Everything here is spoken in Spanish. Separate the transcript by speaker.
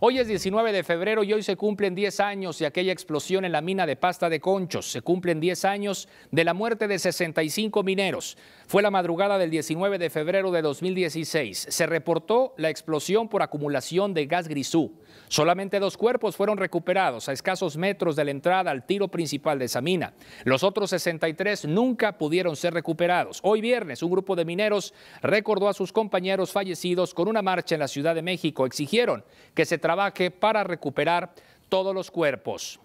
Speaker 1: Hoy es 19 de febrero y hoy se cumplen 10 años de aquella explosión en la mina de pasta de conchos. Se cumplen 10 años de la muerte de 65 mineros. Fue la madrugada del 19 de febrero de 2016. Se reportó la explosión por acumulación de gas grisú. Solamente dos cuerpos fueron recuperados a escasos metros de la entrada al tiro principal de esa mina. Los otros 63 nunca pudieron ser recuperados. Hoy viernes un grupo de mineros recordó a sus compañeros fallecidos con una marcha en la Ciudad de México. Exigieron que se trabaje para recuperar todos los cuerpos.